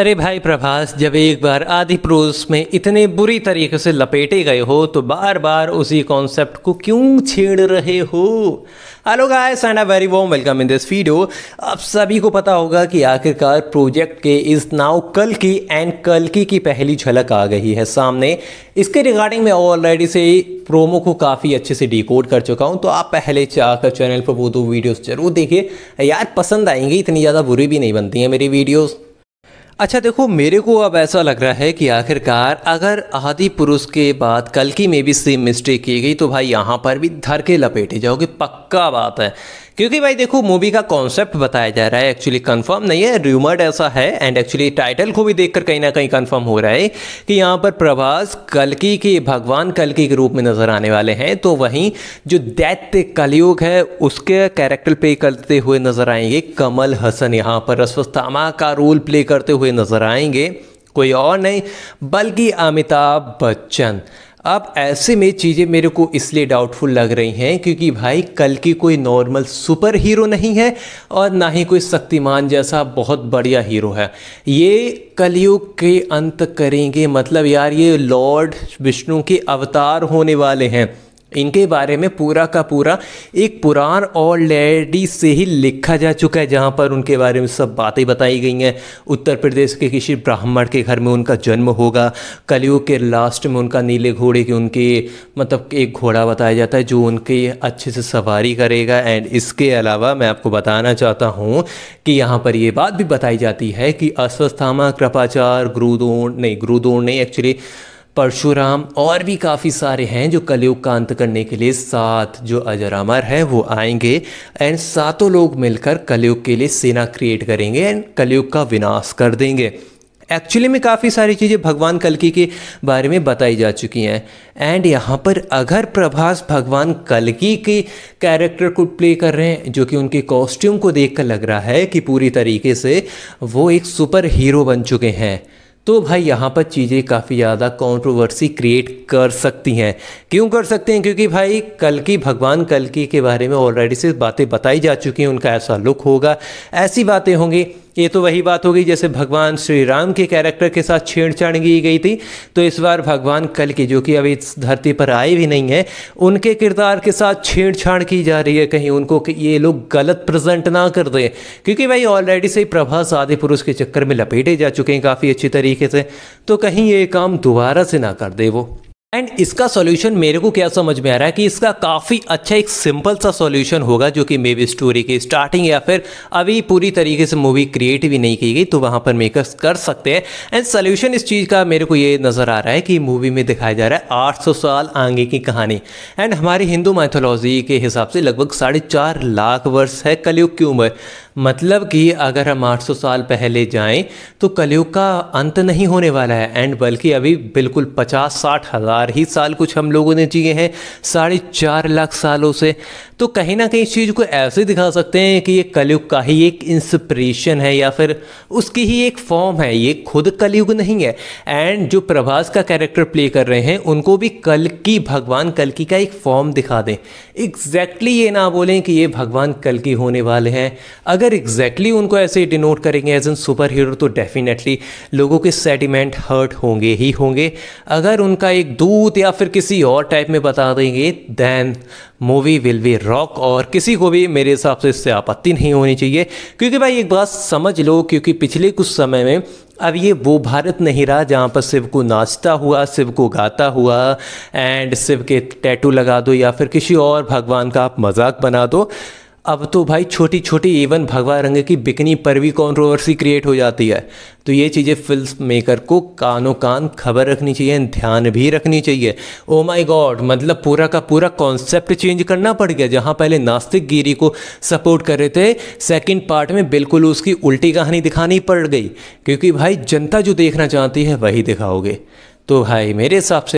अरे भाई प्रभास जब एक बार आदि प्रोस में इतने बुरी तरीके से लपेटे गए हो तो बार बार उसी कॉन्सेप्ट को क्यों छेड़ रहे हो hello guys and a very warm welcome in this video आप सभी को पता होगा कि आखिरकार प्रोजेक्ट के इस नाव कल की एंड कल की की पहली झलक आ गई है सामने इसके रिगार्डिंग मैं ऑलरेडी से प्रोमो को काफ़ी अच्छे से डिकोड कर चुका हूँ तो आप पहले जाकर चैनल पर वो दो वीडियोस जरूर देखिए यार पसंद आएंगी इतनी ज़्यादा बुरी भी नहीं बनती हैं मेरी वीडियोज़ अच्छा देखो मेरे को अब ऐसा लग रहा है कि आखिरकार अगर आदि पुरुष के बाद कल की में भी सेम मिस्टेक की गई तो भाई यहाँ पर भी धर के लपेटे जाओगे पक्का बात है क्योंकि भाई देखो मूवी का कॉन्सेप्ट बताया जा रहा है एक्चुअली कंफर्म नहीं है र्यूमर्ड ऐसा है एंड एक्चुअली टाइटल को भी देखकर कहीं ना कहीं कंफर्म हो रहा है कि यहाँ पर प्रभास कलकी के भगवान कलकी के रूप में नजर आने वाले हैं तो वहीं जो दैत्य कलयुग है उसके कैरेक्टर प्ले करते हुए नजर आएंगे कमल हसन यहाँ पर अस्वस्थामा का रोल प्ले करते हुए नजर आएंगे कोई और नहीं बल्कि अमिताभ बच्चन अब ऐसे में चीज़ें मेरे को इसलिए डाउटफुल लग रही हैं क्योंकि भाई कल की कोई नॉर्मल सुपर हीरो नहीं है और ना ही कोई शक्तिमान जैसा बहुत बढ़िया हीरो है ये कलयुग के अंत करेंगे मतलब यार ये लॉर्ड विष्णु के अवतार होने वाले हैं इनके बारे में पूरा का पूरा एक पुराण लेडी से ही लिखा जा चुका है जहाँ पर उनके बारे में सब बातें बताई गई हैं उत्तर प्रदेश के किसी ब्राह्मण के घर में उनका जन्म होगा कलयुग के लास्ट में उनका नीले घोड़े की उनके मतलब एक घोड़ा बताया जाता है जो उनके अच्छे से सवारी करेगा एंड इसके अलावा मैं आपको बताना चाहता हूँ कि यहाँ पर ये बात भी बताई जाती है कि अस्वस्थामा कृपाचार गुरुदोण नहीं गुरुदोण नहीं एक्चुअली परशुराम और भी काफ़ी सारे हैं जो कलयुग का अंत करने के लिए सात जो अजरामर हैं वो आएंगे एंड सातों लोग मिलकर कलयुग के लिए सेना क्रिएट करेंगे एंड कलयुग का विनाश कर देंगे एक्चुअली में काफ़ी सारी चीज़ें भगवान कलकी के बारे में बताई जा चुकी हैं एंड यहाँ पर अगर प्रभास भगवान कलकी के कैरेक्टर को प्ले कर रहे हैं जो कि उनके कॉस्ट्यूम को देख लग रहा है कि पूरी तरीके से वो एक सुपर हीरो बन चुके हैं तो भाई यहाँ पर चीज़ें काफ़ी ज़्यादा कंट्रोवर्सी क्रिएट कर सकती हैं क्यों कर सकते हैं क्योंकि भाई कल की भगवान कल की के बारे में ऑलरेडी से बातें बताई जा चुकी हैं उनका ऐसा लुक होगा ऐसी बातें होंगी ये तो वही बात हो गई जैसे भगवान श्री राम के कैरेक्टर के साथ छेड़छाड़ की गई थी तो इस बार भगवान कल की जो कि अभी इस धरती पर आए भी नहीं है उनके किरदार के साथ छेड़छाड़ की जा रही है कहीं उनको ये लोग गलत प्रेजेंट ना कर दें क्योंकि भाई ऑलरेडी से प्रभास आदि पुरुष के चक्कर में लपेटे जा चुके हैं काफ़ी अच्छी तरीके से तो कहीं ये काम दोबारा से ना कर दे वो एंड इसका सॉल्यूशन मेरे को क्या समझ में आ रहा है कि इसका काफ़ी अच्छा एक सिंपल सा सॉल्यूशन होगा जो कि मे बी स्टोरी की स्टार्टिंग या फिर अभी पूरी तरीके से मूवी क्रिएट भी नहीं की गई तो वहाँ पर मेकर्स कर सकते हैं एंड सॉल्यूशन इस चीज़ का मेरे को ये नज़र आ रहा है कि मूवी में दिखाया जा रहा है आठ साल आगे की कहानी एंड हमारी हिंदू माइथोलॉजी के हिसाब से लगभग साढ़े लाख वर्ष है कलयुग की उम्र मतलब कि अगर हम 800 साल पहले जाएं तो कलयुग का अंत नहीं होने वाला है एंड बल्कि अभी बिल्कुल पचास साठ हज़ार ही साल कुछ हम लोगों ने जिए हैं साढ़े चार लाख सालों से तो कहीं ना कहीं इस चीज़ को ऐसे दिखा सकते हैं कि ये कलयुग का ही एक इंस्पिरेशन है या फिर उसकी ही एक फॉर्म है ये खुद कलयुग नहीं है एंड जो प्रभास का कैरेक्टर प्ले कर रहे हैं उनको भी कल की भगवान कल की का एक फॉर्म दिखा दें एग्जैक्टली exactly ये ना बोलें कि ये भगवान कल की होने वाले हैं अगर अगर एग्जैक्टली exactly उनको ऐसे डिनोट करेंगे एज एन सुपर हीरो तो डेफिनेटली लोगों के सेटिमेंट हर्ट होंगे ही होंगे अगर उनका एक दूत या फिर किसी और टाइप में बता देंगे then movie will be rock और किसी को भी मेरे हिसाब से इससे आपत्ति नहीं होनी चाहिए क्योंकि भाई एक बात समझ लो क्योंकि पिछले कुछ समय में अब ये वो भारत नहीं रहा जहाँ पर शिव को नाचता हुआ शिव को गाता हुआ एंड शिव के टैटू लगा दो या फिर किसी और भगवान का आप मजाक बना दो अब तो भाई छोटी छोटी इवन भगवा रंग की बिकनी पर भी कॉन्ट्रोवर्सी क्रिएट हो जाती है तो ये चीज़ें फिल्म मेकर को कानों कान खबर रखनी चाहिए ध्यान भी रखनी चाहिए ओ माय गॉड मतलब पूरा का पूरा कॉन्सेप्ट चेंज करना पड़ गया जहाँ पहले नास्तिक गिरी को सपोर्ट कर रहे थे सेकेंड पार्ट में बिल्कुल उसकी उल्टी कहानी दिखानी पड़ गई क्योंकि भाई जनता जो देखना चाहती है वही दिखाओगे तो भाई मेरे हिसाब से